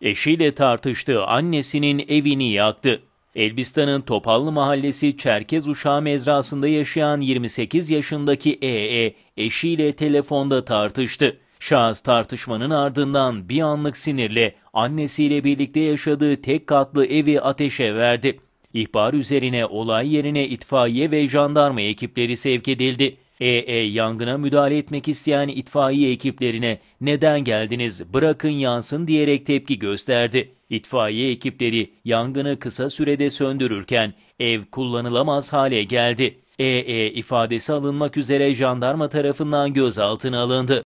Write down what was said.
Eşiyle tartıştığı annesinin evini yaktı. Elbistan'ın Topallı Mahallesi Çerkez Uşağı mezrasında yaşayan 28 yaşındaki EE eşiyle telefonda tartıştı. Şahıs tartışmanın ardından bir anlık sinirle annesiyle birlikte yaşadığı tek katlı evi ateşe verdi. İhbar üzerine olay yerine itfaiye ve jandarma ekipleri sevk edildi. EE yangına müdahale etmek isteyen itfaiye ekiplerine neden geldiniz bırakın yansın diyerek tepki gösterdi. İtfaiye ekipleri yangını kısa sürede söndürürken ev kullanılamaz hale geldi. EE ifadesi alınmak üzere jandarma tarafından gözaltına alındı.